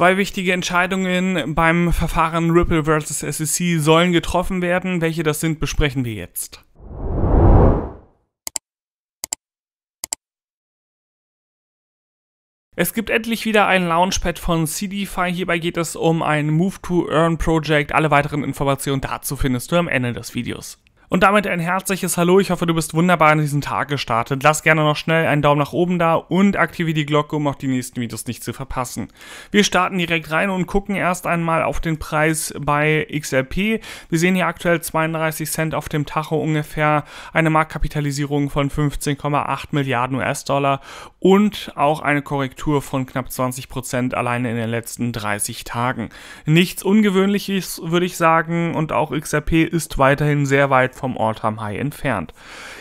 Zwei wichtige Entscheidungen beim Verfahren Ripple vs. SEC sollen getroffen werden. Welche das sind, besprechen wir jetzt. Es gibt endlich wieder ein Launchpad von CDFi. Hierbei geht es um ein Move-to-Earn-Project. Alle weiteren Informationen dazu findest du am Ende des Videos. Und damit ein herzliches Hallo. Ich hoffe, du bist wunderbar in diesen Tag gestartet. Lass gerne noch schnell einen Daumen nach oben da und aktiviere die Glocke, um auch die nächsten Videos nicht zu verpassen. Wir starten direkt rein und gucken erst einmal auf den Preis bei XRP. Wir sehen hier aktuell 32 Cent auf dem Tacho ungefähr, eine Marktkapitalisierung von 15,8 Milliarden US-Dollar und auch eine Korrektur von knapp 20 Prozent alleine in den letzten 30 Tagen. Nichts Ungewöhnliches, würde ich sagen, und auch XRP ist weiterhin sehr weit vom All-Time High entfernt.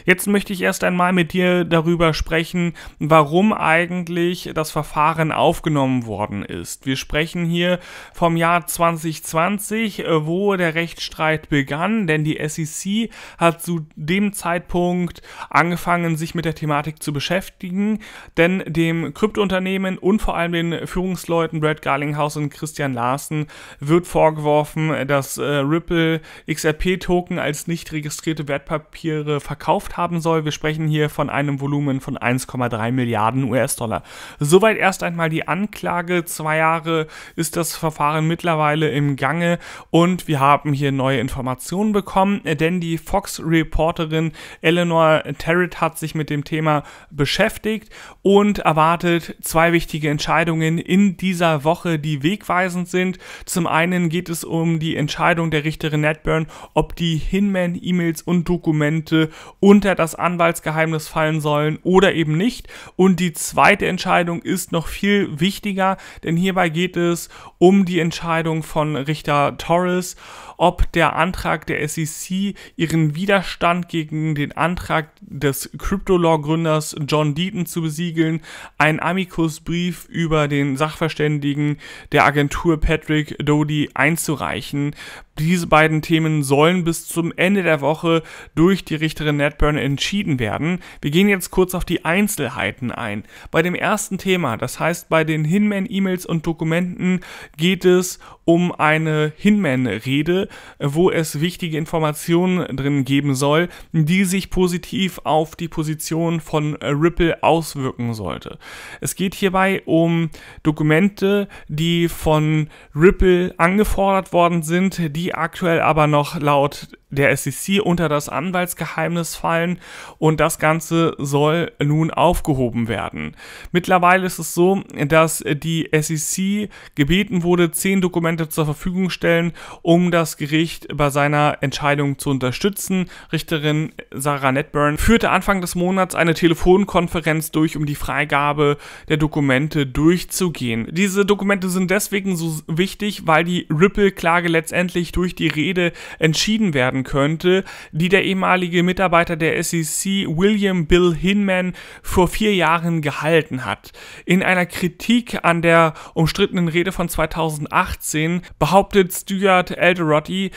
Jetzt möchte ich erst einmal mit dir darüber sprechen, warum eigentlich das Verfahren aufgenommen worden ist. Wir sprechen hier vom Jahr 2020, äh, wo der Rechtsstreit begann, denn die SEC hat zu dem Zeitpunkt angefangen, sich mit der Thematik zu beschäftigen, denn dem Kryptounternehmen und vor allem den Führungsleuten Brad Garlinghouse und Christian Larsen wird vorgeworfen, dass äh, Ripple XRP-Token als nicht registriert registrierte Wertpapiere verkauft haben soll. Wir sprechen hier von einem Volumen von 1,3 Milliarden US-Dollar. Soweit erst einmal die Anklage. Zwei Jahre ist das Verfahren mittlerweile im Gange und wir haben hier neue Informationen bekommen, denn die Fox-Reporterin Eleanor Terrett hat sich mit dem Thema beschäftigt und erwartet zwei wichtige Entscheidungen in dieser Woche, die wegweisend sind. Zum einen geht es um die Entscheidung der Richterin Netburn, ob die Hinman-E-Mail E-Mails und Dokumente unter das Anwaltsgeheimnis fallen sollen oder eben nicht. Und die zweite Entscheidung ist noch viel wichtiger, denn hierbei geht es um die Entscheidung von Richter Torres ob der Antrag der SEC ihren Widerstand gegen den Antrag des Crypto-Law-Gründers John Deaton zu besiegeln, ein Amicus-Brief über den Sachverständigen der Agentur Patrick Doty einzureichen. Diese beiden Themen sollen bis zum Ende der Woche durch die Richterin Netburn entschieden werden. Wir gehen jetzt kurz auf die Einzelheiten ein. Bei dem ersten Thema, das heißt bei den Hinman-E-Mails und Dokumenten, geht es um eine Hinman-Rede, wo es wichtige Informationen drin geben soll, die sich positiv auf die Position von äh, Ripple auswirken sollte. Es geht hierbei um Dokumente, die von Ripple angefordert worden sind, die aktuell aber noch laut der SEC unter das Anwaltsgeheimnis fallen und das Ganze soll nun aufgehoben werden. Mittlerweile ist es so, dass die SEC gebeten wurde, zehn Dokumente zur Verfügung stellen, um das Gericht bei seiner Entscheidung zu unterstützen. Richterin Sarah Netburn führte Anfang des Monats eine Telefonkonferenz durch, um die Freigabe der Dokumente durchzugehen. Diese Dokumente sind deswegen so wichtig, weil die Ripple-Klage letztendlich durch die Rede entschieden werden werden könnte, die der ehemalige Mitarbeiter der SEC William Bill Hinman vor vier Jahren gehalten hat. In einer Kritik an der umstrittenen Rede von 2018 behauptet Stuart Elderotti,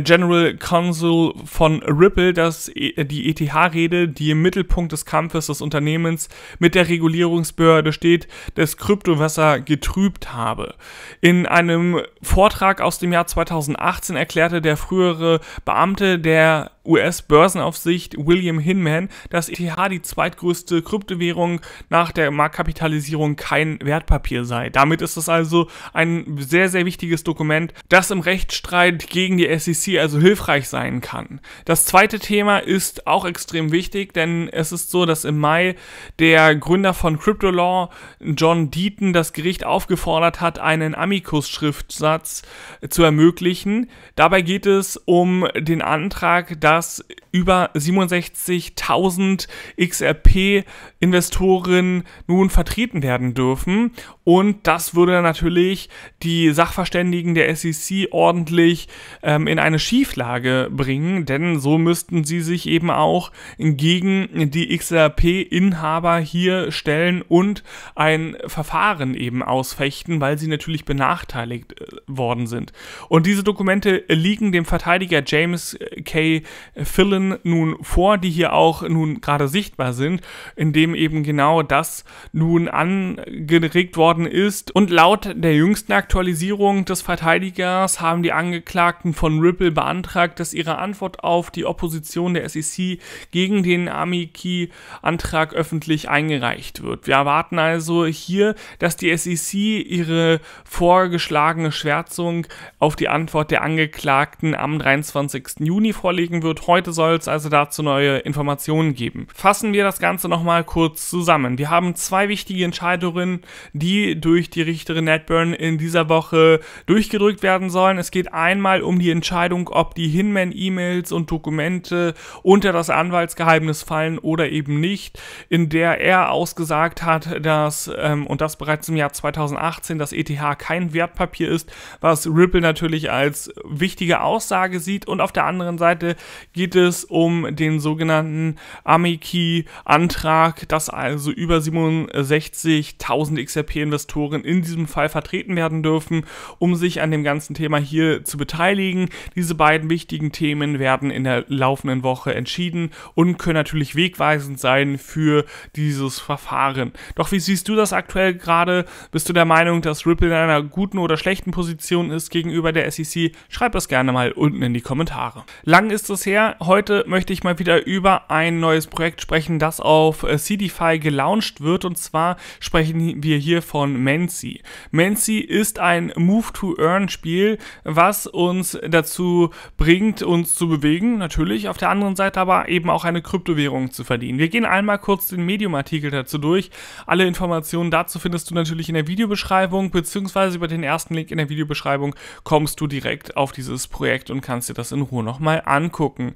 General Consul von Ripple, dass e, die ETH-Rede, die im Mittelpunkt des Kampfes des Unternehmens mit der Regulierungsbehörde steht, das Kryptowasser getrübt habe. In einem Vortrag aus dem Jahr 2018 erklärte der frühere Beamte der US-Börsenaufsicht William Hinman, dass ETH die zweitgrößte Kryptowährung nach der Marktkapitalisierung kein Wertpapier sei. Damit ist es also ein sehr, sehr wichtiges Dokument, das im Rechtsstreit gegen die SEC also hilfreich sein kann. Das zweite Thema ist auch extrem wichtig, denn es ist so, dass im Mai der Gründer von CryptoLaw, John Deaton, das Gericht aufgefordert hat, einen Amicus-Schriftsatz zu ermöglichen. Dabei geht es um den Antrag, dass dass über 67.000 XRP-Investoren nun vertreten werden dürfen. Und das würde natürlich die Sachverständigen der SEC ordentlich ähm, in eine Schieflage bringen, denn so müssten sie sich eben auch gegen die XRP-Inhaber hier stellen und ein Verfahren eben ausfechten, weil sie natürlich benachteiligt äh, worden sind. Und diese Dokumente liegen dem Verteidiger James K. Fillen nun vor, die hier auch nun gerade sichtbar sind, indem eben genau das nun angeregt worden ist. Und laut der jüngsten Aktualisierung des Verteidigers haben die Angeklagten von Ripple beantragt, dass ihre Antwort auf die Opposition der SEC gegen den Amiki-Antrag öffentlich eingereicht wird. Wir erwarten also hier, dass die SEC ihre vorgeschlagene Schwärzung auf die Antwort der Angeklagten am 23. Juni vorlegen wird wird. Heute soll es also dazu neue Informationen geben. Fassen wir das Ganze nochmal kurz zusammen. Wir haben zwei wichtige Entscheidungen, die durch die Richterin Netburn in dieser Woche durchgedrückt werden sollen. Es geht einmal um die Entscheidung, ob die Hinman-E-Mails und Dokumente unter das Anwaltsgeheimnis fallen oder eben nicht, in der er ausgesagt hat, dass, ähm, und das bereits im Jahr 2018, das ETH kein Wertpapier ist, was Ripple natürlich als wichtige Aussage sieht und auf der anderen Seite geht es um den sogenannten Ameki-Antrag, dass also über 67.000 XRP-Investoren in diesem Fall vertreten werden dürfen, um sich an dem ganzen Thema hier zu beteiligen. Diese beiden wichtigen Themen werden in der laufenden Woche entschieden und können natürlich wegweisend sein für dieses Verfahren. Doch wie siehst du das aktuell gerade? Bist du der Meinung, dass Ripple in einer guten oder schlechten Position ist gegenüber der SEC? Schreib es gerne mal unten in die Kommentare. Lang ist es her, her. Heute möchte ich mal wieder über ein neues Projekt sprechen, das auf äh, CDFi gelauncht wird. Und zwar sprechen wir hier von Mancy. Mancy ist ein Move-to-Earn-Spiel, was uns dazu bringt, uns zu bewegen, natürlich. Auf der anderen Seite aber eben auch eine Kryptowährung zu verdienen. Wir gehen einmal kurz den Medium-Artikel dazu durch. Alle Informationen dazu findest du natürlich in der Videobeschreibung, beziehungsweise über den ersten Link in der Videobeschreibung kommst du direkt auf dieses Projekt und kannst dir das in Ruhe nochmal angucken angucken.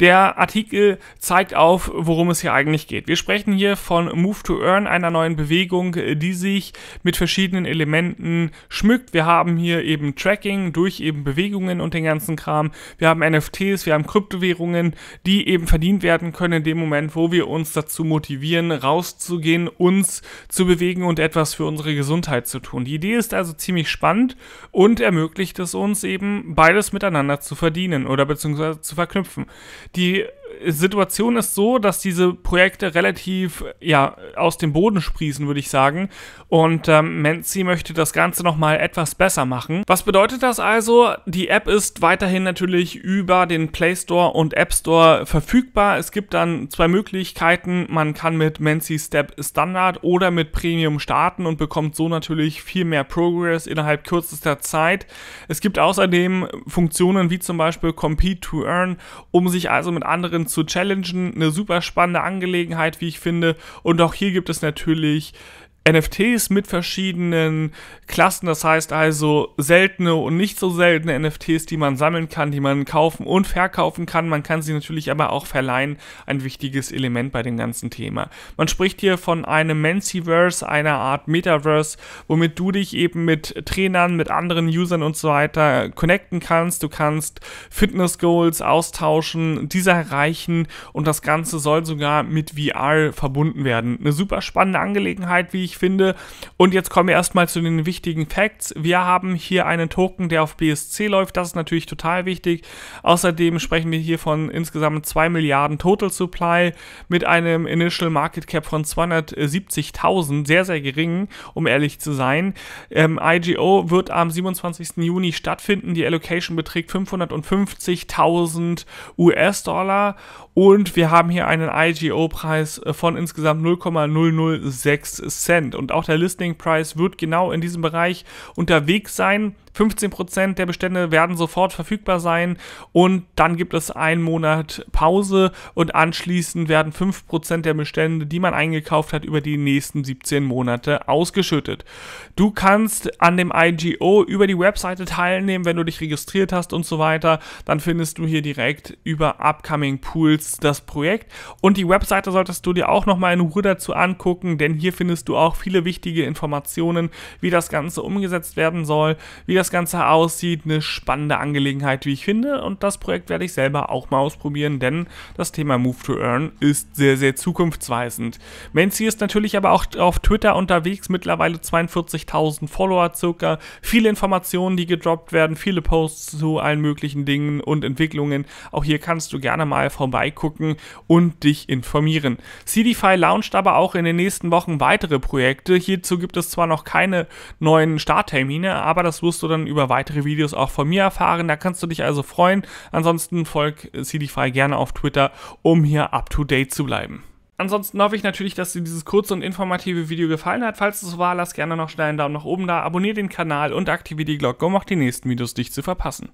Der Artikel zeigt auf, worum es hier eigentlich geht. Wir sprechen hier von Move to Earn, einer neuen Bewegung, die sich mit verschiedenen Elementen schmückt. Wir haben hier eben Tracking durch eben Bewegungen und den ganzen Kram. Wir haben NFTs, wir haben Kryptowährungen, die eben verdient werden können in dem Moment, wo wir uns dazu motivieren, rauszugehen, uns zu bewegen und etwas für unsere Gesundheit zu tun. Die Idee ist also ziemlich spannend und ermöglicht es uns eben, beides miteinander zu verdienen oder beziehungsweise zu verkaufen verknüpfen. Die Situation ist so, dass diese Projekte relativ ja, aus dem Boden sprießen, würde ich sagen. Und ähm, Menzi möchte das Ganze noch mal etwas besser machen. Was bedeutet das also? Die App ist weiterhin natürlich über den Play Store und App Store verfügbar. Es gibt dann zwei Möglichkeiten. Man kann mit Menzi Step Standard oder mit Premium starten und bekommt so natürlich viel mehr Progress innerhalb kürzester Zeit. Es gibt außerdem Funktionen wie zum Beispiel Compete to Earn, um sich also mit anderen zu challengen. Eine super spannende Angelegenheit, wie ich finde. Und auch hier gibt es natürlich NFTs mit verschiedenen Klassen, das heißt also seltene und nicht so seltene NFTs, die man sammeln kann, die man kaufen und verkaufen kann. Man kann sie natürlich aber auch verleihen, ein wichtiges Element bei dem ganzen Thema. Man spricht hier von einem Mensiverse, einer Art Metaverse, womit du dich eben mit Trainern, mit anderen Usern und so weiter connecten kannst. Du kannst Fitness Goals austauschen, diese erreichen und das Ganze soll sogar mit VR verbunden werden. Eine super spannende Angelegenheit, wie ich wichtig finde. Und jetzt kommen wir erstmal zu den wichtigen Facts. Wir haben hier einen Token, der auf BSC läuft. Das ist natürlich total wichtig. Außerdem sprechen wir hier von insgesamt 2 Milliarden Total Supply mit einem Initial Market Cap von 270.000. Sehr, sehr gering, um ehrlich zu sein. Ähm, IGO wird am 27. Juni stattfinden. Die Allocation beträgt 550.000 US-Dollar und wir haben hier einen IGO-Preis äh, von insgesamt 0,006 Cent. Und auch der listening preis wird genau in diesem Bereich unterwegs sein. 15% der Bestände werden sofort verfügbar sein und dann gibt es einen Monat Pause und anschließend werden 5% der Bestände, die man eingekauft hat, über die nächsten 17 Monate ausgeschüttet. Du kannst an dem IGO über die Webseite teilnehmen, wenn du dich registriert hast und so weiter. Dann findest du hier direkt über Upcoming Pools das Projekt und die Webseite solltest du dir auch nochmal in Ruhe dazu angucken, denn hier findest du auch viele wichtige Informationen, wie das Ganze umgesetzt werden soll, wie das Ganze aussieht. Eine spannende Angelegenheit, wie ich finde. Und das Projekt werde ich selber auch mal ausprobieren, denn das Thema Move to Earn ist sehr, sehr zukunftsweisend. Mancy ist natürlich aber auch auf Twitter unterwegs, mittlerweile 42.000 Follower circa. Viele Informationen, die gedroppt werden, viele Posts zu allen möglichen Dingen und Entwicklungen. Auch hier kannst du gerne mal vorbeigucken und dich informieren. CDFi launcht aber auch in den nächsten Wochen weitere Projekte. Hierzu gibt es zwar noch keine neuen Starttermine, aber das wirst du dann über weitere Videos auch von mir erfahren. Da kannst du dich also freuen. Ansonsten folg äh, Frei gerne auf Twitter, um hier up to date zu bleiben. Ansonsten hoffe ich natürlich, dass dir dieses kurze und informative Video gefallen hat. Falls es so war, lass gerne noch schnell einen Daumen nach oben da, abonniere den Kanal und aktiviere die Glocke, um auch die nächsten Videos nicht zu verpassen.